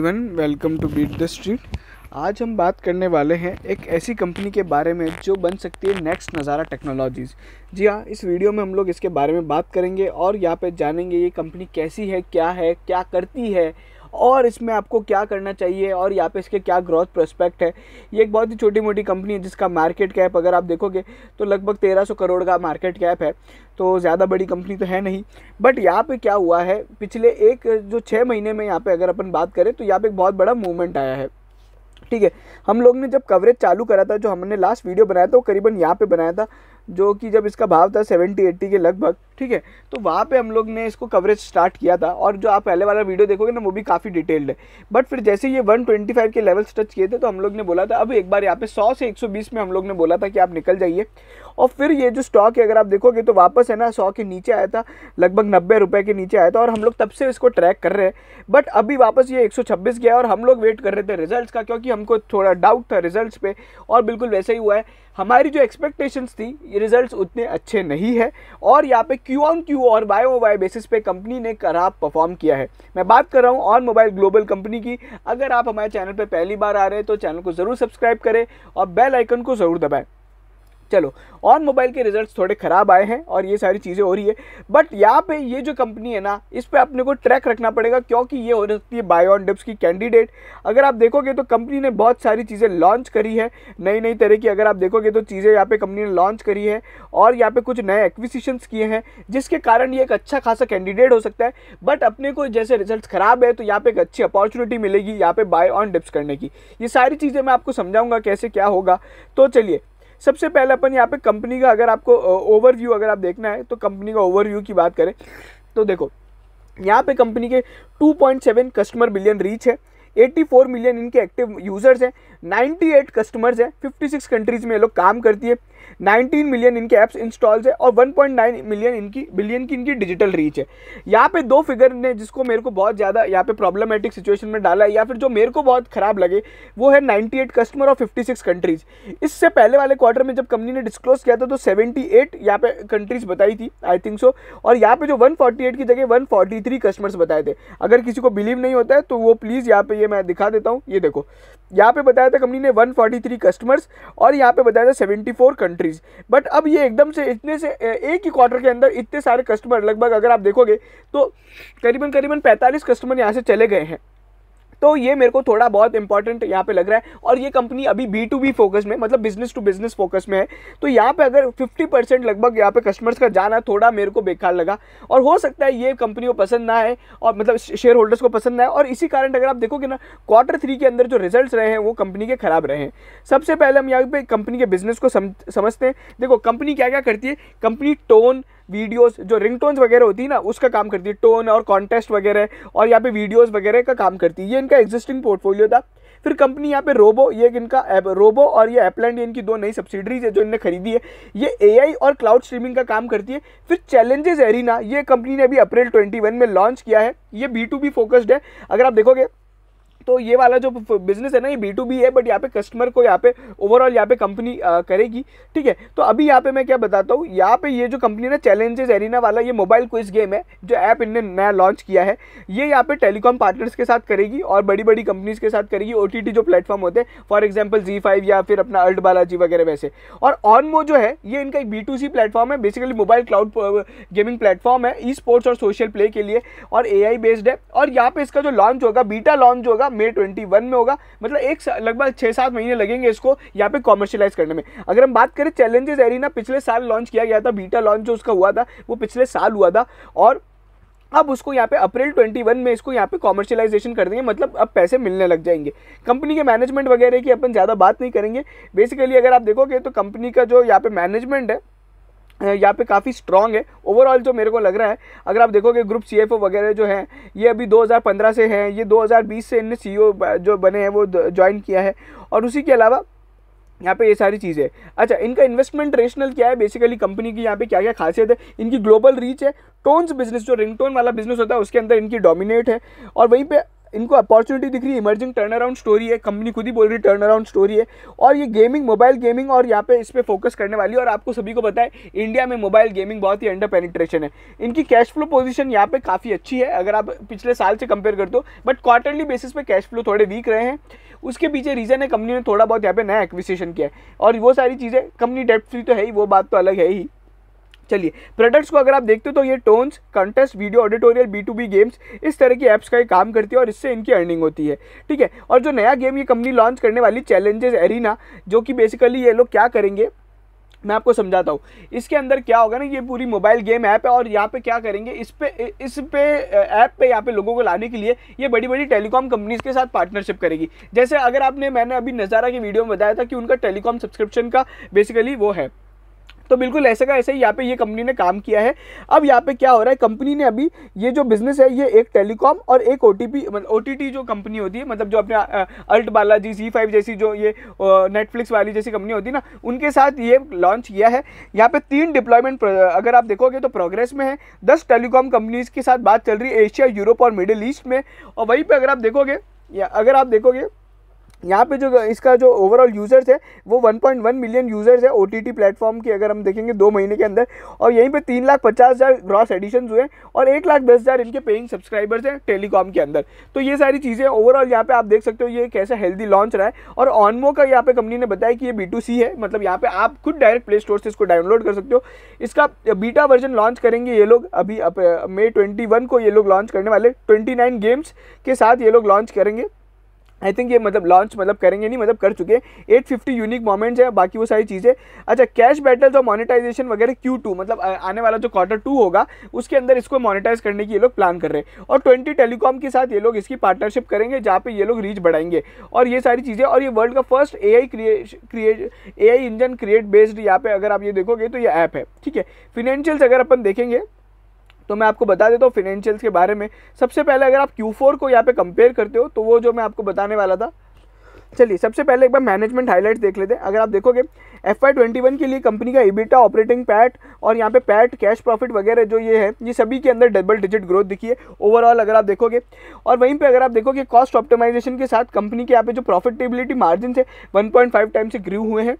everyone welcome to Beat the Street आज हम बात करने वाले हैं एक ऐसी कंपनी के बारे में जो बन सकती है नेक्स्ट नज़ारा टेक्नोलॉजीज़ जी हाँ इस वीडियो में हम लोग इसके बारे में बात करेंगे और यहाँ पे जानेंगे ये कंपनी कैसी है क्या है क्या करती है और इसमें आपको क्या करना चाहिए और यहाँ पे इसके क्या ग्रोथ प्रोस्पेक्ट है ये एक बहुत ही छोटी मोटी कंपनी है जिसका मार्केट कैप अगर आप देखोगे तो लगभग तेरह सौ करोड़ का मार्केट कैप है तो ज़्यादा बड़ी कंपनी तो है नहीं बट यहाँ पे क्या हुआ है पिछले एक जो छः महीने में यहाँ पे अगर अपन बात करें तो यहाँ पे एक बहुत बड़ा मूवमेंट आया है ठीक है हम लोग ने जब कवरेज चालू करा था जो हमने लास्ट वीडियो बनाया था वो करीबन यहाँ पे बनाया था जो कि जब इसका भाव था सेवेंटी एट्टी के लगभग ठीक है तो वहाँ पे हम लोग ने इसको कवरेज स्टार्ट किया था और जो आप पहले वाला वीडियो देखोगे ना वो भी काफ़ी डिटेल्ड है बट फिर जैसे ये 125 के लेवल्स टच किए थे तो हम लोग ने बोला था अब एक बार यहाँ पे 100 से 120 में हम लोग ने बोला था कि आप निकल जाइए और फिर ये जो स्टॉक है अगर आप देखोगे तो वापस है ना सौ के नीचे आया था लगभग नब्बे रुपये के नीचे आया था और हम लोग तब से इसको ट्रैक कर रहे हैं बट अभी वापस ये एक गया और हम लोग वेट कर रहे थे रिज़ल्ट का क्योंकि हमको थोड़ा डाउट था रिज़ल्ट पे और बिल्कुल वैसे ही हुआ है हमारी जो एक्सपेक्टेशंस थी ये रिजल्ट्स उतने अच्छे नहीं है और यहाँ पे क्यू ऑन क्यू और वाई ओ वाई बेसिस पे कंपनी ने खराब परफॉर्म किया है मैं बात कर रहा हूँ ऑन मोबाइल ग्लोबल कंपनी की अगर आप हमारे चैनल पर पहली बार आ रहे हैं तो चैनल को ज़रूर सब्सक्राइब करें और बेल आइकन को ज़रूर दबाएँ चलो ऑन मोबाइल के रिजल्ट्स थोड़े ख़राब आए हैं और ये सारी चीज़ें हो रही है बट यहाँ पे ये जो कंपनी है ना इस पर अपने को ट्रैक रखना पड़ेगा क्योंकि ये हो सकती है बायोन डिप्स की कैंडिडेट अगर आप देखोगे तो कंपनी ने बहुत सारी चीज़ें लॉन्च करी है नई नई तरह की अगर आप देखोगे तो चीज़ें यहाँ पर कंपनी ने लॉन्च करी है और यहाँ पर कुछ नए एक्विजिशंस किए हैं जिसके कारण ये एक अच्छा खासा कैंडिडेट हो सकता है बट अपने को जैसे रिजल्ट ख़राब है तो यहाँ पर एक अच्छी अपॉर्चुनिटी मिलेगी यहाँ पर बाय ऑन डिप्स करने की ये सारी चीज़ें मैं आपको समझाऊँगा कैसे क्या होगा तो चलिए सबसे पहले अपन यहाँ पे कंपनी का अगर आपको ओवरव्यू अगर आप देखना है तो कंपनी का ओवरव्यू की बात करें तो देखो यहाँ पे कंपनी के 2.7 कस्टमर बिलियन रीच है 84 मिलियन इनके एक्टिव यूज़र्स हैं 98 कस्टमर्स हैं 56 कंट्रीज़ में ये लोग काम करती है 19 मिलियन इनके ऐप्स इंस्टॉल्स है और 1.9 मिलियन इनकी बिलियन की इनकी डिजिटल रीच है यहाँ पे दो फिगर ने जिसको मेरे को बहुत ज़्यादा यहाँ पे प्रॉब्लमेटिक सिचुएशन में डाला है या फिर जो मेरे को बहुत ख़राब लगे वो है एट कस्टमर और सिक्स कंट्रीज इससे पहले वाले क्वार्टर में जब कंपनी ने डिस्क्लोज किया था तो सेवेंटी एट यहाँ पे कंट्रीज बताई थी आई थिंक सो और यहाँ पे जो एट की जगह थ्री कस्टमर्स बताए थे अगर किसी को बिलीव नहीं होता है तो वो प्लीज़ यहाँ पे ये मैं दिखा देता हूँ ये देखो यहाँ पे बताया था कंपनी ने 143 कस्टमर्स और यहाँ पे बताया था 74 कंट्रीज कंट्रीज़ बट अब ये एकदम से इतने से एक ही क्वार्टर के अंदर इतने सारे कस्टमर लगभग अगर आप देखोगे तो करीबन करीबन पैंतालीस कस्टमर यहाँ से चले गए हैं तो ये मेरे को थोड़ा बहुत इंपॉर्टेंट यहाँ पे लग रहा है और ये कंपनी अभी बी टू बी फोकस में मतलब बिजनेस टू बिजनेस फोकस में है तो यहाँ पे अगर 50 परसेंट लगभग यहाँ पे कस्टमर्स का जाना थोड़ा मेरे को बेकार लगा और हो सकता है ये कंपनी को पसंद ना है और मतलब शेयर होल्डर्स को पसंद ना है और इसी कारण अगर आप देखोगे ना क्वार्टर थ्री के अंदर जो रिजल्ट रहे हैं वो कंपनी के खराब रहे हैं सबसे पहले हम यहाँ पे कंपनी के बिजनेस को समझते हैं देखो कंपनी क्या क्या करती है कंपनी टोन वीडियोस जो रिंगटोन्स वगैरह होती है ना उसका काम करती है टोन और कॉन्टेस्ट वगैरह और यहाँ पे वीडियोस वगैरह का काम करती है ये इनका एग्जिस्टिंग पोर्टफोलियो था फिर कंपनी यहाँ पे रोबो ये इनका रोबो और ये एपलैंड इनकी दो नई सब्सिडरीज है जो इनने खरीदी है ये एआई और क्लाउड स्ट्रीमिंग का काम करती है फिर चैलेंजेस एरिना ये कंपनी ने अभी अप्रैल 21 में लॉन्च किया है ये बी टू बी फोकस्ड है अगर आप देखोगे तो ये वाला जो बिजनेस है ना ये बी टू बी है बट यहाँ पे कस्टमर को यहाँ पे ओवरऑल यहाँ पे कंपनी करेगी ठीक है तो अभी यहाँ पे मैं क्या बताता हूँ यहाँ पे ये जो कंपनी ना चैलेंजेस एरिना वाला ये मोबाइल क्विज गेम है जो ऐप इनने नया लॉन्च किया है ये यहाँ पे टेलीकॉम पार्टनर्स के साथ करेगी और बड़ी बड़ी कंपनीज के साथ करेगी ओ जो प्लेटफॉर्म होते हैं फॉर एग्जाम्पल जी या फिर अपना अल्ट बालाजी वगैरह वैसे और ऑनमो जो है ये इनका एक बी प्लेटफॉर्म है basically mobile cloud gaming platform है ई स्पोर्ट्स और सोशल प्ले के लिए और ए बेस्ड है और यहाँ पे इसका जो लॉन्च होगा बीटा लॉन्च होगा मे ट्वेंटी वन में होगा मतलब एक लगभग छः सात महीने लगेंगे इसको यहाँ पे कॉमर्शलाइज करने में अगर हम बात करें चैलेंजेस एरिना पिछले साल लॉन्च किया गया था बीटा लॉन्च जो उसका हुआ था वो पिछले साल हुआ था और अब उसको यहाँ पे अप्रैल 21 में इसको यहाँ पे कॉमर्शलाइजेशन कर देंगे मतलब अब पैसे मिलने लग जाएंगे कंपनी के मैनेजमेंट वगैरह की अपन ज़्यादा बात नहीं करेंगे बेसिकली अगर आप देखोगे तो कंपनी का जो यहाँ पे मैनेजमेंट है यहाँ पे काफ़ी स्ट्रॉन्ग है ओवरऑल जो मेरे को लग रहा है अगर आप देखोगे ग्रुप सी वगैरह जो हैं ये अभी 2015 से हैं ये 2020 से इनने सी e जो बने हैं वो ज्वाइन किया है और उसी के अलावा यहाँ पे ये सारी चीज़ें अच्छा इनका इन्वेस्टमेंट रेशनल क्या है बेसिकली कंपनी की यहाँ पे क्या क्या खासियत है इनकी ग्लोबल रीच है टोन्स बिजनेस जो रिंगटोन वाला बिजनेस होता है उसके अंदर इनकी डोमिनेट है और वहीं पे इनको अपॉर्चुनिटी दिख रही है इमर्जिंग टर्न अराउंड स्टोरी है कंपनी खुद ही बोल रही है टर्न अराउंड स्टोरी है और ये गेमिंग मोबाइल गेमिंग और यहाँ पे इस पर फोकस करने वाली है और आपको सभी को पता है इंडिया में मोबाइल गेमिंग बहुत ही अंडर पेनिट्रेशन है इनकी कैश फ्लो पोजीशन यहाँ पे काफ़ी अच्छी है अगर आप पिछले साल से कंपेयर कर दो बट क्वार्टरली बेसिस पे कैश फ्लो थोड़े वीक रहे हैं उसके पीछे रीज़न है कंपनी ने थोड़ा बहुत यहाँ पे नया एक्विशेशन किया है और वो सारी चीज़ें कंपनी डेप्ट फ्री तो है ही वो बात तो अलग है ही चलिए प्रोडक्ट्स को अगर आप देखते हो तो ये tones contest video editorial B to B games इस तरह की ऐप्स का ही काम करती है और इससे इनकी अर्निंग होती है ठीक है और जो नया गेम ये कंपनी लॉन्च करने वाली चैलेंजेस एरिना जो कि बेसिकली ये लोग क्या करेंगे मैं आपको समझाता हूँ इसके अंदर क्या होगा ना ये पूरी मोबाइल गेम ऐप है और यहाँ पे क्या करेंगे इस पे इस पे ऐप पे यहाँ पे लोगों को लाने के लिए ये बड़ी बड़ी टेलीकॉम कंपनीज के साथ पार्टनरशिप करेगी जैसे अगर आपने मैंने अभी नज़ारा की वीडियो में बताया था कि उनका टेलीकॉम सब्सक्रिप्शन का बेसिकली वो है तो बिल्कुल ऐसे का ऐसे ही यहाँ पे ये कंपनी ने काम किया है अब यहाँ पे क्या हो रहा है कंपनी ने अभी ये जो बिजनेस है ये एक टेलीकॉम और एक ओ मतलब ओ जो कंपनी होती है मतलब जो अपने अल्ट बालाजी सी फाइव जैसी जो ये नेटफ्लिक्स वाली जैसी कंपनी होती है ना उनके साथ ये लॉन्च किया है यहाँ पे तीन डिप्लॉयमेंट अगर आप देखोगे तो प्रोग्रेस में है दस टेलीकॉम कंपनीज के साथ बात चल रही है एशिया यूरोप और मिडिल ईस्ट में और वहीं पर अगर आप देखोगे या अगर आप देखोगे यहाँ पे जो इसका जो ओवरऑल यूज़र्स है वो 1.1 मिलियन यूज़र्स है ओ टी प्लेटफॉर्म की अगर हम देखेंगे दो महीने के अंदर और यहीं पे तीन लाख पचास हज़ार ग्रॉस एडिशन हुए हैं और एक लाख दस हज़ार इनके पेइंग सब्सक्राइबर्स हैं टेलीकॉम के अंदर तो ये सारी चीज़ें ओवरऑल यहाँ पे आप देख सकते हो ये कैसा हेल्दी लॉन्च रहा है और ऑनमो का यहाँ पर कंपनी ने बताया कि ये बी है मतलब यहाँ पर आप खुद डायरेक्ट प्ले स्टोर से इसको डाउनलोड कर सकते हो इसका बीटा वर्जन लॉन्च करेंगे ये लोग अभी मे ट्वेंटी को ये लोग लॉन्च करने वाले ट्वेंटी गेम्स के साथ ये लोग लॉन्च करेंगे आई थिंक ये मतलब लॉन्च मतलब करेंगे नहीं मतलब कर चुके एट फिफ्टी यूनिक मोमेंट्स हैं बाकी वो सारी चीज़ें अच्छा कैश बैटल और मोनेटाइजेशन वगैरह क्यू टू मतलब आने वाला जो क्वार्टर टू होगा उसके अंदर इसको मोनेटाइज करने की ये लोग प्लान कर रहे हैं और ट्वेंटी टेलीकॉम के साथ ये लोग इसकी पार्टनरशिप करेंगे जहाँ पर ये लोग रीच बढ़ाएंगे और ये सारी चीज़ें और ये वर्ल्ड का first A I create a engine create based यहाँ पर अगर आप ये देखोगे तो ये ऐप है ठीक है फिनेंशियल्स अगर अपन देखेंगे तो मैं आपको बता देता हूँ फिनेंशियल्स के बारे में सबसे पहले अगर आप क्यू को यहाँ पर कंपेयर करते हो तो वो जो मैं आपको बताने वाला था चलिए सबसे पहले एक बार मैनेजमेंट हाईलाइट्स देख लेते हैं अगर आप देखोगे एफ आई ट्वेंटी वन के लिए कंपनी का इबिटा ऑपरेटिंग पैट और यहाँ पे पैट कैश प्रॉफिट वगैरह जो ये है ये सभी के अंदर डबल डिजिट ग्रोथ दिखी है ओवरऑल अगर आप देखोगे और वहीं पे अगर आप देखोगे कॉस्ट ऑप्टिमाइजेशन के साथ कंपनी के यहाँ पे जो प्रॉफिटेबिलिटी मार्जिन है वन पॉइंट फाइव टाइम से ग्रू हुए हैं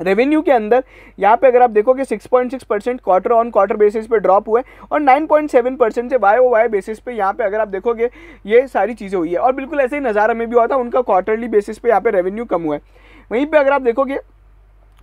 रेवेन्यू के अंदर यहाँ पे अगर आप देखोगे 6.6 percent quarter on quarter basis पे ड्रॉप हुआ है और 9.7 परसेंट से वाई ओ वाई बेसिस पे यहाँ पे अगर आप देखोगे ये सारी चीज़ें हुई है और बिल्कुल ऐसे ही नज़ारा में भी हुआ था उनका क्वार्टरली बेसिस पे यहाँ पे रेवेन्यू कम हुआ है वहीं पर अगर आप देखोगे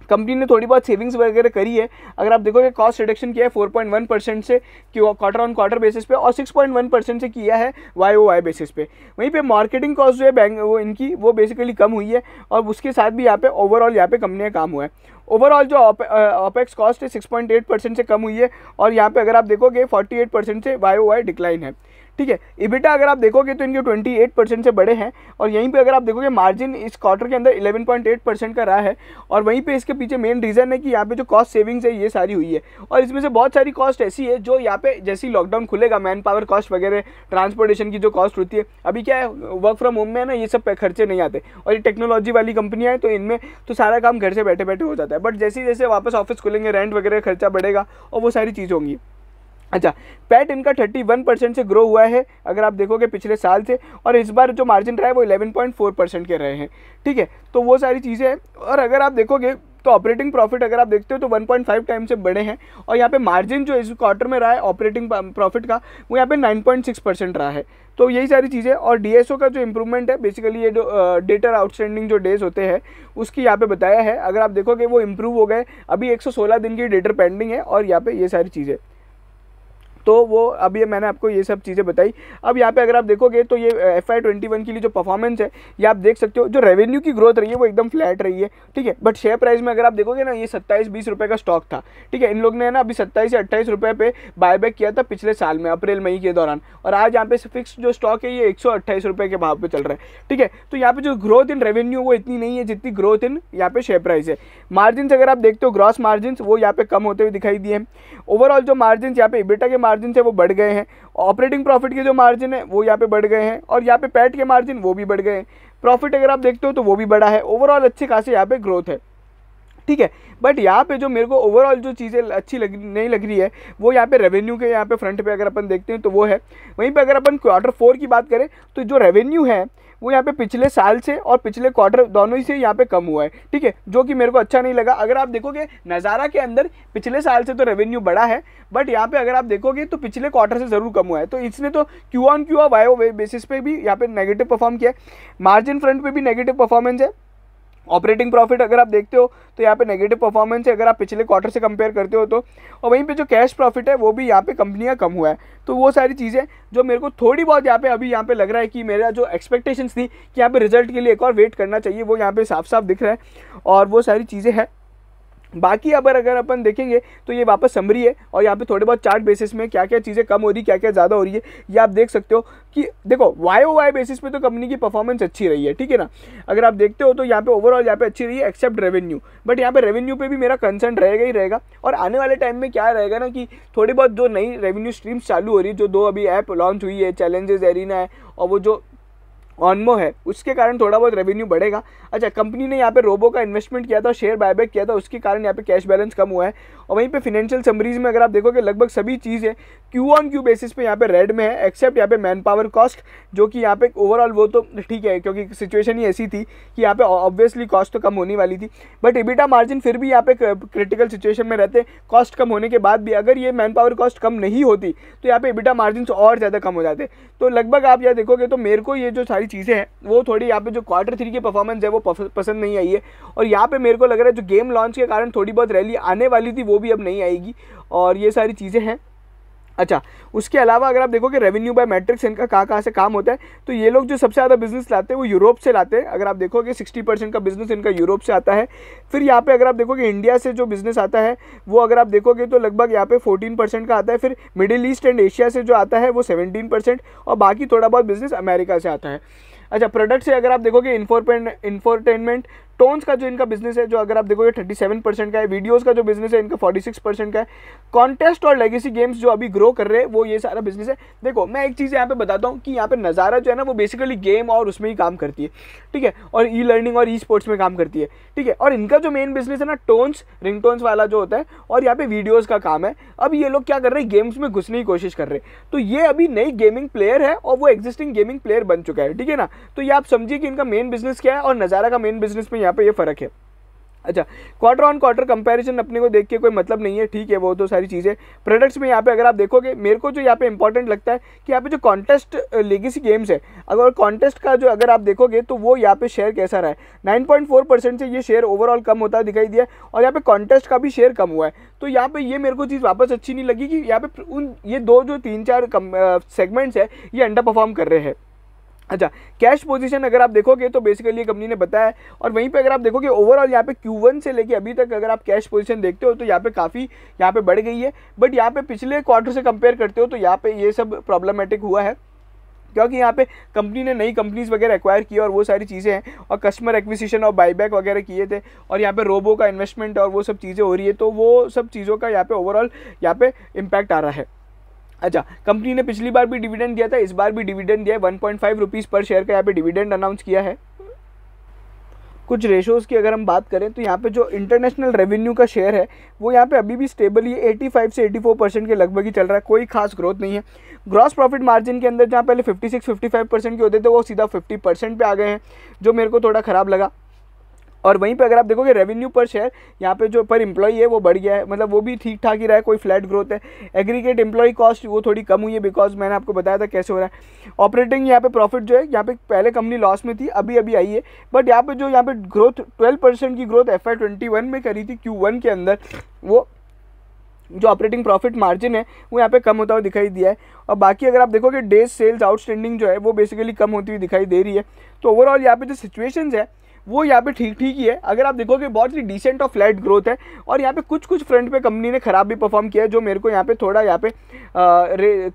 कंपनी ने थोड़ी बहुत सेविंग्स वगैरह करी है अगर आप देखोगे कॉस्ट रिडक्शन किया है फोर पॉइंट वन परसेंट से क्वार्टर ऑन क्वार्टर बेसिस पे और सिक्स पॉइंट वन परसेंट से किया है वाई ओ वाई बेसिस पे वहीं पर मार्केटिंग कॉस्ट जो है बैंक वो इनकी वो बेसिकली कम हुई है और उसके साथ भी यहाँ पे ओवरऑल यहाँ पे कंपनी का काम हुआ है ओवरऑल जो ऑपेक्स कॉस्ट है 6.8 परसेंट से कम हुई है और यहाँ पे अगर आप देखोगे 48 परसेंट से वाई ओ वाई डिक्लाइन है ठीक है इबिटा अगर आप देखोगे तो इनके 28 परसेंट से बड़े हैं और यहीं पे अगर आप देखोगे मार्जिन इस क्वार्टर के अंदर 11.8 परसेंट का रहा है और वहीं पे इसके पीछे मेन रीज़न है कि यहाँ पे जो कॉस्ट सेविंग्स है ये सारी हुई है और इसमें से बहुत सारी कॉस्ट ऐसी है जो यहाँ पे जैसे ही लॉकडाउन खुलेगा मैन पावर कॉस्ट वगैरह ट्रांसपोर्टेशन की जो कॉस्ट होती है अभी क्या है वर्क फ्रॉम होम में है ना ये सब खर्चे नहीं आते और ये टेक्नोलॉजी वाली कंपनियाँ हैं तो इनमें तो सारा काम घर से बैठे बैठे हो जाता है बट जैसे जैसे वापस ऑफिस खुलेंगे रेंट वगैरह खर्चा बढ़ेगा और वो सारी चीज़ होंगी अच्छा पैट इनका 31 परसेंट से ग्रो हुआ है अगर आप देखोगे पिछले साल से और इस बार जो मार्जिन रहा है वो 11.4 परसेंट के रहे हैं ठीक है तो वो सारी चीज़ें हैं और अगर आप देखोगे तो ऑपरेटिंग प्रॉफिट अगर आप देखते हो तो 1.5 टाइम से बढ़े हैं और यहाँ पे मार्जिन जो इस क्वार्टर में रहा है ऑपरेटिंग प्रॉफिट का वो यहाँ पे 9.6 परसेंट रहा है तो यही सारी चीज़ें और डीएसओ का जो इम्प्रूवमेंट है बेसिकली ये जो डेटर आउटस्टैंडिंग जो डेज होते हैं उसकी यहाँ पे बताया है अगर आप देखोगे वो इम्प्रूव हो गए अभी एक दिन की डेटर पेंडिंग है और यहाँ पर ये सारी चीज़ें तो वो अब ये मैंने आपको ये सब चीज़ें बताई अब यहाँ पे अगर आप देखोगे तो ये एफ आई ट्वेंटी वन के लिए जो परफॉर्मेंस है ये आप देख सकते हो जो रेवेन्यू की ग्रोथ रही है वो एकदम फ्लैट रही है ठीक है बट शेयर प्राइस में अगर आप देखोगे ना ये सत्ताईस बीस रुपये का स्टॉक था ठीक है इन लोग ने ना अभी सत्ताईस या अट्ठाईस रुपये पे बायबैक किया था पिछले साल में अप्रैल मई के दौरान और आज यहाँ पे फिक्स जो स्टॉक है ये एक सौ अट्ठाईस रुपये के भाव पर चल रहा है ठीक है तो यहाँ पे जो ग्रोथ इन रेवेन्यू वो इतनी नहीं है जितनी ग्रोथ इन यहाँ पे शेयर प्राइस है मार्जिन अगर आप देखते हो ग्रॉस मार्जिन वो यहाँ पे कम होते हुए दिखाई दिए ओवरऑल जो मार्जिन यहाँ पे इबेटा के मार्जिन मार्जिन है वो बढ़ गए हैं ऑपरेटिंग प्रॉफिट के जो मार्जिन है वो यहाँ पे बढ़ गए हैं और यहाँ पे पैट के मार्जिन वो भी बढ़ गए हैं प्रॉफिट अगर आप देखते हो तो वो भी बढ़ा है ओवरऑल अच्छे खासे यहाँ पे ग्रोथ है ठीक है बट यहाँ पे जो मेरे को ओवरऑल जो चीज़ें अच्छी लग नहीं लग रही है वो यहाँ पे रेवेन्यू के यहाँ पे फ्रंट पे अगर अपन देखते हैं तो वो है वहीं पे अगर अपन क्वार्टर फोर की बात करें तो जो रेवेन्यू है वो यहाँ पे पिछले साल से और पिछले क्वार्टर दोनों ही से यहाँ पे कम हुआ है ठीक है जो कि मेरे को अच्छा नहीं लगा अगर आप देखोगे नज़ारा के अंदर पिछले साल से तो रेवेन्यू बढ़ा है बट यहाँ पे अगर आप देखोगे तो पिछले क्वार्टर से ज़रूर कम हुआ है तो इसने तो Q on Q Y basis पे भी यहाँ पे नेगेटिव परफॉर्म किया है मार्जिन फ्रंट पे भी नेगेटिव परफॉर्मेंस है ऑपरेटिंग प्रॉफिट अगर आप देखते हो तो यहाँ पे नेगेटिव परफॉर्मेंस है अगर आप पिछले क्वार्टर से कंपेयर करते हो तो और वहीं पे जो कैश प्रॉफिट है वो भी यहाँ पे कंपनियाँ कम हुआ है तो वो सारी चीज़ें जो मेरे को थोड़ी बहुत यहाँ पे अभी यहाँ पे लग रहा है कि मेरा जो एक्सपेक्टेशंस थी कि यहाँ पे रिजल्ट के लिए एक और वेट करना चाहिए वो यहाँ पे साफ साफ दिख रहा है और वो सारी चीज़ें हैं बाकी अगर अगर अपन देखेंगे तो ये वापस समरी है और यहाँ पे थोड़े बहुत चार्ट बेसिस में क्या क्या चीज़ें कम हो रही क्या क्या ज़्यादा हो रही है ये आप देख सकते हो कि देखो वाई ओ वाई बेसिस पे तो कंपनी की परफॉर्मेंस अच्छी रही है ठीक है ना अगर आप देखते हो तो यहाँ पे ओवरऑल यहाँ पे अच्छी रही है एक्सेप्ट रेवेन्यू बट यहाँ पर रेवेन्यू पर भी मेरा कंसर्न रहेगा ही रहेगा और आने वाले टाइम में क्या रहेगा ना कि थोड़ी बहुत जो नई रेवेन्यू स्ट्रीम्स चालू हो रही है जो दो अभी ऐप लॉन्च हुई है चैलेंजेस एरिना है और वो जो ऑनमो है उसके कारण थोड़ा बहुत रेवेन्यू बढ़ेगा अच्छा कंपनी ने यहाँ पे रोबो का इन्वेस्टमेंट किया था शेयर बायबैक किया था उसके कारण यहाँ पे कैश बैलेंस कम हुआ है और वहीं पे फिनेंशियल समरीज में अगर आप देखोगे लगभग सभी चीज़ें क्यू ऑन क्यू बेसिस पे यहाँ पे रेड में है एक्सेप्ट यहाँ पे मैन पावर कॉस्ट जो कि यहाँ पे ओवरऑल वो तो ठीक है क्योंकि सिचुएशन ही ऐसी थी कि यहाँ पे ऑब्वियसली कॉस्ट तो कम होने वाली थी बट इबिटा मार्जिन फिर भी यहाँ पे क्रिटिकल सिचुएशन में रहते कॉस्ट कम होने के बाद भी अगर ये मैन पावर कॉस्ट कम नहीं होती तो यहाँ पे इबिटा मार्जिन और ज़्यादा कम हो जाते तो लगभग आप यहाँ देखोगे तो मेरे को ये जो सारी चीज़ें हैं वो थोड़ी यहाँ पे जो क्वार्टर थ्री की परफॉर्मेंस है वो पसंद नहीं आई है और यहाँ पर मेरे को लग रहा है जो गेम लॉन्च के कारण थोड़ी बहुत रैली आने वाली थी वो भी अब नहीं आएगी और ये सारी चीज़ें हैं अच्छा उसके अलावा अगर आप देखोगे रेवेन्यू बाय मैट्रिक्स इनका कहाँ कहाँ से काम होता है तो ये लोग जो सबसे ज़्यादा बिजनेस लाते हैं वो यूरोप से लाते हैं अगर आप देखोगे सिक्सटी परसेंट का बिजनेस इनका यूरोप से आता है फिर यहाँ पे अगर आप देखोगे इंडिया से जो बिजनेस आता है वो अगर आप देखोगे तो लगभग यहाँ पे फोर्टीन परसेंट का आता है फिर मिडिल ईस्ट एंड एशिया से जो आता है वो सेवेंटीन परसेंट और बाकी थोड़ा बहुत बिजनेस अमेरिका से आता है अच्छा प्रोडक्ट से अगर आप देखोगे इन्फोरटेनमेंट टोन्स का जो इनका बिजनेस है जो अगर आप देखोगे थर्टी सेवन परसेंट का है वीडियोज़ का जो बिजनेस है इनका फोर्टी सिक्स परसेंट का है कॉन्टेस्ट और लेगेसी गेम्स जो अभी ग्रो कर रहे हैं वो ये सारा बिजनेस है देखो मैं एक चीज़ यहाँ पे बताता हूँ कि यहाँ पे नज़ारा जो है ना वो बेसिकली गेम और उसमें ही काम करती है ठीक है और ई लर्निंग और ई स्पोर्ट्स में काम करती है ठीक है और इनका जो मेन बिजनेस है ना टोन्स रिंग टोन्स वाला जो होता है और यहाँ पे वीडियोज़ का काम है अब ये लोग क्या कर रहे हैं गेम्स में घुसने की कोशिश कर रहे हैं तो ये अभी नई गेमिंग प्लेयर है और वो एग्जिस्टिंग गेमिंग प्लेयर बन चुका है ठीक है ना तो ये आप समझिए कि इनका मेन बिजनेस क्या है और नज़ारा का मेन बिजनेस में यहाँ पर ये फ़र्क है अच्छा क्वार्टर ऑन क्वार्टर कंपैरिजन अपने को देख के कोई मतलब नहीं है ठीक है वो तो सारी चीज़ें प्रोडक्ट्स में यहाँ पे अगर आप देखोगे मेरे को जो यहाँ पे इंपॉर्टेंट लगता है कि यहाँ पे जो कॉन्टेस्ट लेगेसी गेम्स है अगर कॉन्टेस्ट का जो अगर आप देखोगे तो वो यहाँ पे शेयर कैसा रहा है नाइन पॉइंट फोर परसेंट से ये शेयर ओवरऑल कम होता दिखाई दिया और यहाँ पे कॉन्टेस्ट का भी शेयर कम हुआ है तो यहाँ पर ये मेरे को चीज़ वापस अच्छी नहीं लगी कि यहाँ पे उन ये दो जो तीन चार सेगमेंट्स है ये अंडर परफॉर्म कर रहे हैं अच्छा कैश पोजीशन अगर आप देखोगे तो बेसिकली कंपनी ने बताया है और वहीं पे अगर आप देखोगे ओवरऑल यहाँ पे Q1 से लेके अभी तक अगर आप कैश पोजीशन देखते हो तो यहाँ पे काफ़ी यहाँ पे बढ़ गई है बट यहाँ पे पिछले क्वार्टर से कंपेयर करते हो तो यहाँ पे ये सब प्रॉब्लमेटिक हुआ है क्योंकि यहाँ पे कंपनी ने नई कंपनीज वगैरह एक्वायर की और वो सारी चीज़ें हैं और कस्टमर एक्विजिशन और बाईबैक वगैरह किए थे और यहाँ पे रोबो का इन्वेस्टमेंट और वो सब चीज़ें हो रही है तो वो सब चीज़ों का यहाँ पे ओवरऑल यहाँ पे इम्पैक्ट आ रहा है अच्छा कंपनी ने पिछली बार भी डिविडेंड दिया था इस बार भी डिविडेंड दिया है one point five rupees per share का यहाँ पे डिविडेंड अनाउंस किया है कुछ रेशोज़ की अगर हम बात करें तो यहाँ पे जो इंटरनेशनल रेवेन्यू का शेयर है वो यहाँ पे अभी भी स्टेबल ही फाइव से एटी फोर परसेंट के लगभग ही चल रहा है कोई खास ग्रोथ नहीं है ग्रॉस प्रॉफिट मार्जिन के अंदर जहाँ पहले fifty six fifty five percent के होते थे वो सीधा फिफ्टी परसेंट पर आ गए हैं जो मेरे को थोड़ा ख़राब लगा और वहीं पे अगर आप देखोगे रेवेन्यू पर शेयर यहाँ पे जो पर इम्प्लॉई है वो बढ़ गया है मतलब वो भी ठीक ठाक ही रहा है कोई फ्लैट ग्रोथ है एग्रीगेट एम्प्लॉई कॉस्ट वो थोड़ी कम हुई है बिकॉज मैंने आपको बताया था कैसे हो रहा है ऑपरेटिंग यहाँ पे प्रॉफिट जो है यहाँ पे पहले कंपनी लॉस में थी अभी अभी आई है बट यहाँ पर जो यहाँ पर ग्रोथ ट्वेल्व की ग्रोथ एफ आई में करी थी क्यू के अंदर वो जो ऑपरेटिंग प्रॉफिट मार्जिन है वो यहाँ पे कम होता हुआ दिखाई दिया है और बाकी अगर आप देखोगे डेज सेल्स आउटस्टैंडिंग जो है वो बेसिकली कम होती हुई दिखाई दे रही है तो ओवरऑल यहाँ पे जो सिचुएशंस है वो यहाँ पे ठीक ठीक ही है अगर आप देखोगे बहुत ही डिसेंट और फ्लैट ग्रोथ है और यहाँ पे कुछ कुछ फ्रंट पे कंपनी ने ख़राब भी परफॉर्म किया है जो मेरे को यहाँ पे थोड़ा यहाँ पे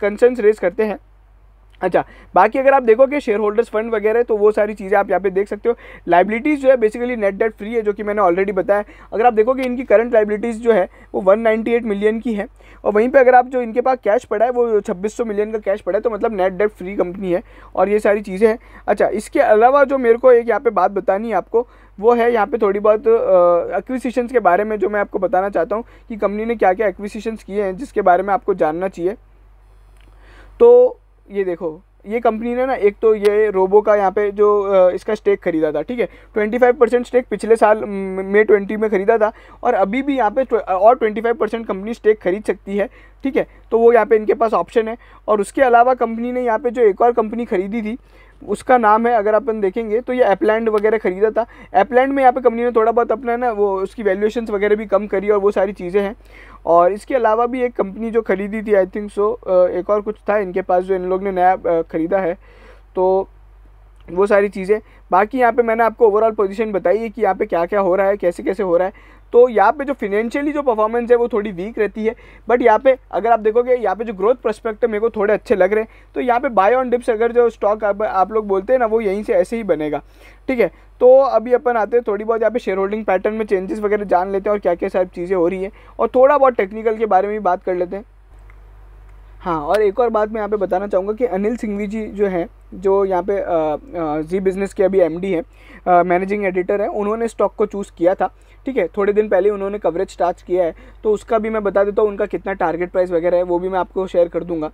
कंसर्न्स रेज करते हैं अच्छा बाकी अगर आप देखोगे शेयर होल्डर्स फंड वगैरह तो वो सारी चीज़ें आप यहाँ पे देख सकते हो लाइबिलिटीज़ जो है बेसिकली नेट डेट फ्री है जो कि मैंने ऑलरेडी बताया अगर आप देखोगे इनकी करंट लाइबिलिटीज़ जो है वो 198 मिलियन की है और वहीं पे अगर आप जो इनके पास कैश पड़ा है वो छब्बीस मिलियन का कैश पड़ा है तो मतलब नेट डेट फ्री कंपनी है और ये सारी चीज़ें हैं अच्छा इसके अलावा जो मेरे को एक यहाँ पर बात बतानी है आपको वो है यहाँ पे थोड़ी बहुत एक्विशीशन के बारे में जो मैं आपको बताना चाहता हूँ कि कंपनी ने क्या क्या एक्विशीशन किए हैं जिसके बारे में आपको जानना चाहिए तो ये देखो ये कंपनी ने ना एक तो ये रोबो का यहाँ पे जो इसका स्टेक खरीदा था ठीक है 25 परसेंट स्टेक पिछले साल मे ट्वेंटी में ख़रीदा था और अभी भी यहाँ पे और 25 परसेंट कंपनी स्टेक खरीद सकती है ठीक है तो वो यहाँ पे इनके पास ऑप्शन है और उसके अलावा कंपनी ने यहाँ पे जो एक और कंपनी खरीदी थी उसका नाम है अगर अपन देखेंगे तो ये एपलैंड वगैरह खरीदा था एपलैंड में यहाँ पे कंपनी ने थोड़ा बहुत अपना ना वो उसकी वैल्यूएशंस वगैरह भी कम करी और वो सारी चीज़ें हैं और इसके अलावा भी एक कंपनी जो ख़रीदी थी आई थिंक सो एक और कुछ था इनके पास जो इन लोग ने नया ख़रीदा है तो वो सारी चीज़ें बाकी यहाँ पे मैंने आपको ओवरऑल पोजीशन बताई है कि यहाँ पे क्या क्या हो रहा है कैसे कैसे हो रहा है तो यहाँ पे जो फिनेंशियली जो परफॉर्मेंस है वो थोड़ी वीक रहती है बट यहाँ पे अगर आप देखोगे यहाँ पे जो ग्रोथ प्रस्पेक्ट मेरे को थोड़े अच्छे लग रहे हैं तो यहाँ पे बाय ऑन डिप्स अगर जो स्टॉक आप, आप लोग बोलते हैं ना वो यहीं से ऐसे ही बनेगा ठीक है तो अभी अपन आते हैं थोड़ी बहुत यहाँ पे शेयर होल्डिंग पैटर्न में चेंजेस वगैरह जान लेते हैं और क्या क्या सारी चीज़ें हो रही है और थोड़ा बहुत टेक्निकल के बारे में भी बात कर लेते हैं हाँ और एक और बात मैं यहाँ पे बताना चाहूँगा कि अनिल सिंघवी जी जो हैं जो यहाँ पे जी बिज़नेस के अभी एमडी हैं मैनेजिंग एडिटर हैं उन्होंने स्टॉक को चूज़ किया था ठीक है थोड़े दिन पहले उन्होंने कवरेज स्टार्ट किया है तो उसका भी मैं बता देता हूँ उनका कितना टारगेट प्राइस वगैरह है वो भी मैं आपको शेयर कर दूंगा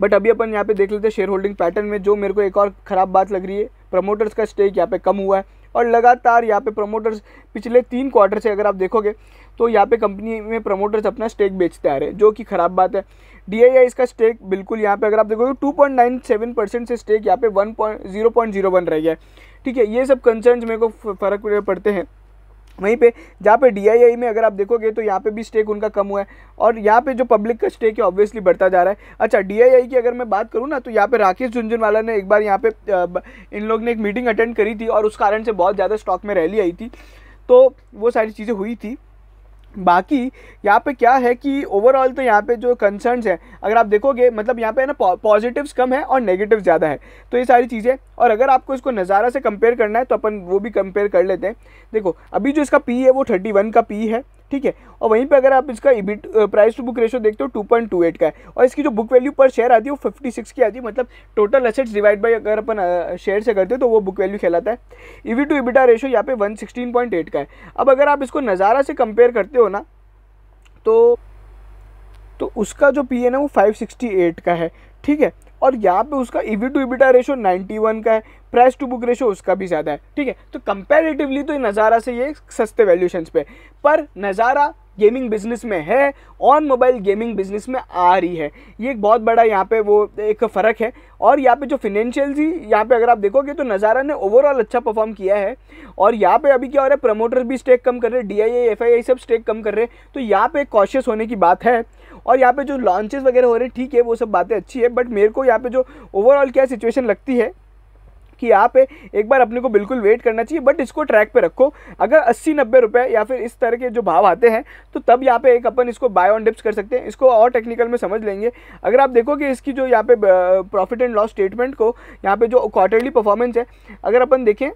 बट अभी अपन यहाँ पे देख लेते हैं शेयर होल्डिंग पैटर्न में जो मेरे को एक और ख़राब बात लग रही है प्रमोटर्स का स्टेक यहाँ पे कम हुआ है और लगातार यहाँ पे प्रमोटर्स पिछले तीन क्वार्टर से अगर आप देखोगे तो यहाँ पे कंपनी में प्रमोटर्स अपना स्टेक बेचते आ रहे हैं जो कि ख़राब बात है डी इसका स्टेक बिल्कुल यहाँ पर अगर आप देखोगे two point nine seven percent से स्टेक यहाँ पे one point zero point zero one रह गया है ठीक है ये सब कंसर्न मेरे को फ़र्क पड़ते हैं वहीं पे जहाँ पे डी में अगर आप देखोगे तो यहाँ पे भी स्टेक उनका कम हुआ है और यहाँ पे जो पब्लिक का स्टेक है ऑब्वियसली बढ़ता जा रहा है अच्छा डी की अगर मैं बात करूँ ना तो यहाँ पे राकेश झुंझुनवाला ने एक बार यहाँ पे इन लोग ने एक मीटिंग अटेंड करी थी और उस कारण से बहुत ज़्यादा स्टॉक में रैली आई थी तो वो सारी चीज़ें हुई थी बाकी यहाँ पे क्या है कि ओवरऑल तो यहाँ पे जो कंसर्न्स हैं अगर आप देखोगे मतलब यहाँ पे है ना पॉजिटिव्स कम है और नेगेटिव ज़्यादा है तो ये सारी चीज़ें और अगर आपको इसको नज़ारा से कंपेयर करना है तो अपन वो भी कंपेयर कर लेते हैं देखो अभी जो इसका पी है वो थर्टी वन का पी है ठीक है और वहीं पे अगर आप इसका EBIT price to book ratio देखते हो टू पॉइंट टू एट का है और इसकी जो बुक वैल्यू पर शेयर आती है वो फिफ्टी सिक्स की आती है मतलब टोटल असेट्स डिवाइड बाई अगर अपन शेयर से करते हो तो वो बुक वैल्यू कहलाता है ईवी टू इबिटा रेशो यहाँ पे वन सिक्सटीन पॉइंट एट का है अब अगर आप इसको नज़ारा से कंपेयर करते हो ना तो तो उसका जो पी एन है वो फाइव सिक्सटी एट का है ठीक है और यहाँ पे उसका ईवी टू ईबिटा रेशो 91 का है प्राइस टू बुक रेशो उसका भी ज़्यादा है ठीक है तो कंपेरेटिवली तो नज़ारा से ये सस्ते वैल्यूशन पे पर नज़ारा गेमिंग बिजनेस में है ऑन मोबाइल गेमिंग बिजनेस में आ रही है ये एक बहुत बड़ा यहाँ पे वो एक फ़र्क है और यहाँ पे जो फिनेंशियल थी यहाँ पे अगर आप देखोगे तो नज़ारा ने ओवरऑल अच्छा परफॉर्म किया है और यहाँ पे अभी क्या हो रहा है प्रमोटर भी स्टेक कम कर रहे हैं डी आई सब स्टेक कम कर रहे हैं तो यहाँ पे कॉशियस होने की बात है और यहाँ पे जो लॉन्चेस वगैरह हो रहे हैं ठीक है वो सब बातें अच्छी है बट मेरे को यहाँ पे जो ओवरऑल क्या सिचुएशन लगती है कि यहाँ पे एक बार अपने को बिल्कुल वेट करना चाहिए बट इसको ट्रैक पे रखो अगर अस्सी नब्बे रुपये या फिर इस तरह के जो भाव आते हैं तो तब यहाँ पे एक अपन इसको बाय ऑन डिप्स कर सकते हैं इसको और टेक्निकल में समझ लेंगे अगर आप देखो कि इसकी जो यहाँ पे प्रॉफिट एंड लॉस स्टेटमेंट को यहाँ पे जो क्वार्टरली परफॉर्मेंस है अगर अपन देखें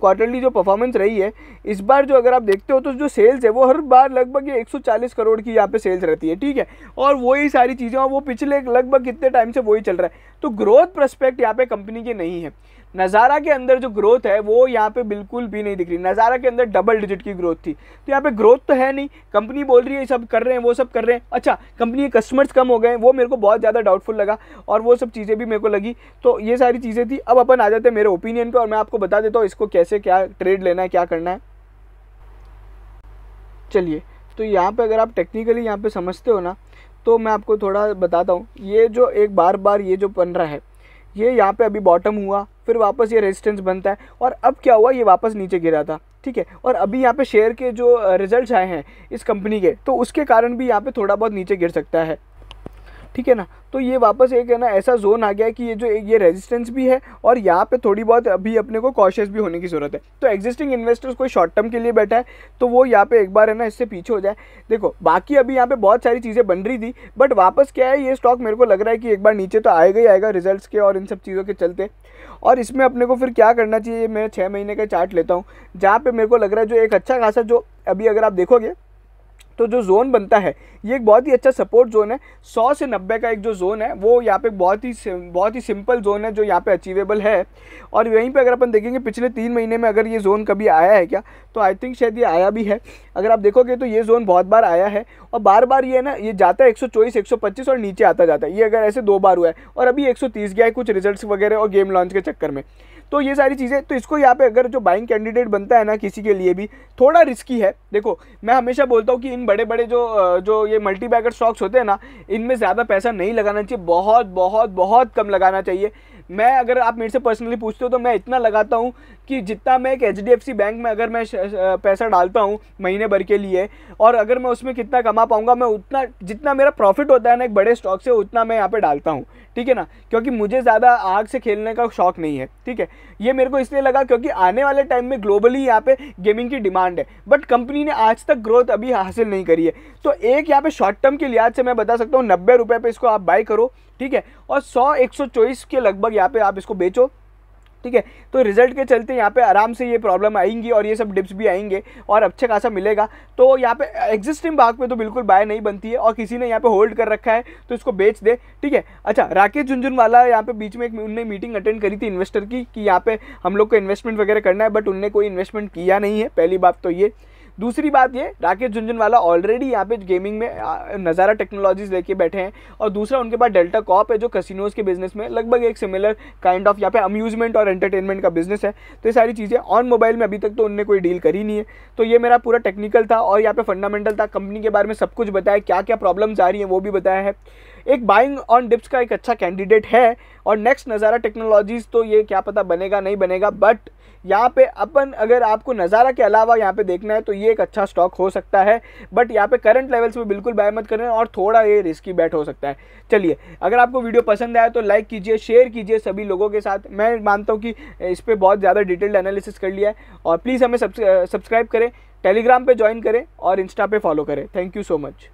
क्वार्टरली जो परफॉर्मेंस रही है इस बार जो अगर आप देखते हो तो जो सेल्स है वो हर बार लगभग ये 140 करोड़ की यहाँ पे सेल्स रहती है ठीक है और वही सारी चीज़ें और वो पिछले लगभग कितने टाइम से वही चल रहा है तो ग्रोथ प्रस्पेक्ट यहाँ पे कंपनी के नहीं है नज़ारा के अंदर जो ग्रोथ है वो यहाँ पे बिल्कुल भी नहीं दिख रही नज़ारा के अंदर डबल डिजिट की ग्रोथ थी तो यहाँ पे ग्रोथ तो है नहीं कंपनी बोल रही है सब कर रहे हैं वो सब कर रहे हैं अच्छा कंपनी के कस्टमर्स कम हो गए वो मेरे को बहुत ज़्यादा डाउटफुल लगा और वो सब चीज़ें भी मेरे को लगी तो ये सारी चीज़ें थी अब अपन आ जाते हैं मेरे ओपिनियन पर और मैं आपको बता देता हूँ इसको कैसे क्या ट्रेड लेना है क्या करना है चलिए तो यहाँ पर अगर आप टेक्निकली यहाँ पर समझते हो ना तो मैं आपको थोड़ा बताता हूँ ये जो एक बार बार ये जो बन रहा है ये यहाँ पे अभी बॉटम हुआ फिर वापस ये रेजिस्टेंस बनता है और अब क्या हुआ ये वापस नीचे गिरा था ठीक है और अभी यहाँ पे शेयर के जो रिजल्ट्स आए हैं इस कंपनी के तो उसके कारण भी यहाँ पे थोड़ा बहुत नीचे गिर सकता है ठीक है ना तो ये वापस एक है ना ऐसा जोन आ गया कि ये जो ये रेजिस्टेंस भी है और यहाँ पे थोड़ी बहुत अभी अपने को कॉशियस भी होने की ज़रूरत है तो एग्जिस्टिंग इन्वेस्टर्स कोई शॉर्ट टर्म के लिए बैठा है तो वो यहाँ पे एक बार है ना इससे पीछे हो जाए देखो बाकी अभी यहाँ पे बहुत सारी चीज़ें बन रही थी बट वापस क्या है ये स्टॉक मेरे को लग रहा है कि एक बार नीचे तो आएगा ही आएगा रिजल्ट के और इन सब चीज़ों के चलते और इसमें अपने को फिर क्या करना चाहिए मैं छः महीने का चार्ट लेता हूँ जहाँ पर मेरे को लग रहा है जो एक अच्छा खासा जो अभी अगर आप देखोगे तो जो जोन बनता है ये एक बहुत ही अच्छा सपोर्ट जोन है सौ से नब्बे का एक जो जोन है वो यहाँ पे बहुत ही बहुत ही सिंपल जोन है जो यहाँ पे अचीवेबल है और यहीं पे अगर अपन देखेंगे पिछले तीन महीने में अगर ये जोन कभी आया है क्या तो आई थिंक शायद ये आया भी है अगर आप देखोगे तो ये जोन बहुत बार आया है और बार बार ये ना ये जाता है एक सौ और नीचे आता जाता है ये अगर ऐसे दो बार हुआ है और अभी एक गया है कुछ रिजल्ट वगैरह और गेम लॉन्च के चक्कर में तो ये सारी चीज़ें तो इसको यहाँ पे अगर जो बाइंग कैंडिडेट बनता है ना किसी के लिए भी थोड़ा रिस्की है देखो मैं हमेशा बोलता हूँ कि इन बड़े बड़े जो जो ये मल्टी बैगर स्टॉक्स होते हैं ना इनमें ज़्यादा पैसा नहीं लगाना चाहिए बहुत बहुत बहुत कम लगाना चाहिए मैं अगर आप मेरे से पर्सनली पूछते हो तो मैं इतना लगाता हूँ कि जितना मैं एक एच बैंक में अगर मैं पैसा डालता हूँ महीने भर के लिए और अगर मैं उसमें कितना कमा पाऊँगा मैं उतना जितना मेरा प्रॉफिट होता है ना एक बड़े स्टॉक से उतना मैं यहाँ पर डालता हूँ ठीक है ना क्योंकि मुझे ज़्यादा आग से खेलने का शौक नहीं है ठीक है ये मेरे को इसलिए लगा क्योंकि आने वाले टाइम में ग्लोबली यहाँ पे गेमिंग की डिमांड है बट कंपनी ने आज तक ग्रोथ अभी हासिल नहीं करी है तो एक यहाँ पे शॉर्ट टर्म के लिहाज से मैं बता सकता हूँ नब्बे रुपये पर इसको आप बाय करो ठीक है और सौ एक के लगभग यहाँ पर आप इसको बेचो ठीक है तो रिजल्ट के चलते यहाँ पे आराम से ये प्रॉब्लम आएंगी और ये सब डिप्स भी आएंगे और अच्छा खासा मिलेगा तो यहाँ पे एग्जिस्टिंग भाग पे तो बिल्कुल बाय नहीं बनती है और किसी ने यहाँ पे होल्ड कर रखा है तो इसको बेच दे ठीक है अच्छा राकेश झुंझुनवाला यहाँ पे बीच में एक उनने मीटिंग अटेंड करी थी इन्वेस्टर की कि यहाँ पे हम लोग को इन्वेस्टमेंट वगैरह करना है बट उनने कोई इन्वेस्टमेंट किया नहीं है पहली बात तो ये दूसरी बात ये राकेश झुंझुनवाला ऑलरेडी यहाँ पे गेमिंग में नज़ारा टेक्नोलॉजीज लेके बैठे हैं और दूसरा उनके पास डेल्टा कॉप है जो कसिनोज के बिजनेस में लगभग एक सिमिलर काइंड ऑफ यहाँ पे अम्यूजमेंट और एंटरटेनमेंट का बिजनेस है तो ये सारी चीज़ें ऑन मोबाइल में अभी तक तो उनने कोई डील करी नहीं है तो ये मेरा पूरा टेक्निकल था और यहाँ पे फंडामेंटल था कंपनी के बारे में सब कुछ बताया क्या क्या प्रॉब्लम्स आ रही हैं वो भी बताया है एक बाइंग ऑन डिप्स का एक अच्छा कैंडिडेट है और नेक्स्ट नज़ारा टेक्नोलॉजीज़ तो ये क्या पता बनेगा नहीं बनेगा बट यहाँ पे अपन अगर आपको नज़ारा के अलावा यहाँ पे देखना है तो ये एक अच्छा स्टॉक हो सकता है बट यहाँ पे करंट लेवल्स में बिल्कुल बाय मत करें और थोड़ा ये रिस्की बैट हो सकता है चलिए अगर आपको वीडियो पसंद आया तो लाइक कीजिए शेयर कीजिए सभी लोगों के साथ मैं मानता हूँ कि इस पर बहुत ज़्यादा डिटेल्ड एनालिसिस कर लिया है और प्लीज़ हमें सब्सक्राइब करें टेलीग्राम पर ज्वाइन करें और इंस्टा पर फॉलो करें थैंक यू सो मच